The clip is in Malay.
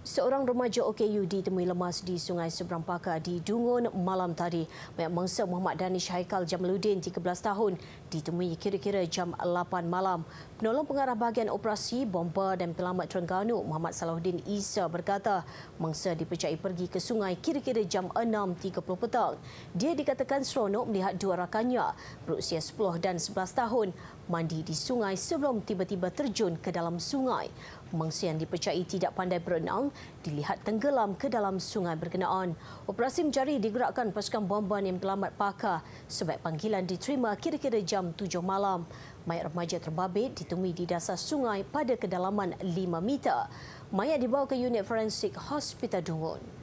Seorang remaja OKU ditemui lemas di Sungai Seberang Pakar di Dungun malam tadi. Mayat mangsa Muhammad Danish Haikal Jamaluddin, 13 tahun, ditemui kira-kira jam 8 malam. Penolong pengarah bahagian operasi Bomba dan penyelamat Terengganu, Muhammad Salahuddin Isa berkata, mangsa dipercayai pergi ke sungai kira-kira jam 6.30 petang. Dia dikatakan seronok melihat dua rakannya berusia 10 dan 11 tahun mandi di sungai sebelum tiba-tiba terjun ke dalam sungai mangsa yang dipercayai tidak pandai berenang dilihat tenggelam ke dalam sungai berkenaan. Operasi mencari digerakkan pasukan bomban yang telamat pakar sebab panggilan diterima kira-kira jam 7 malam. Mayat remaja terbabit ditemui di dasar sungai pada kedalaman 5 meter. Mayat dibawa ke unit forensik Hospital Dungun.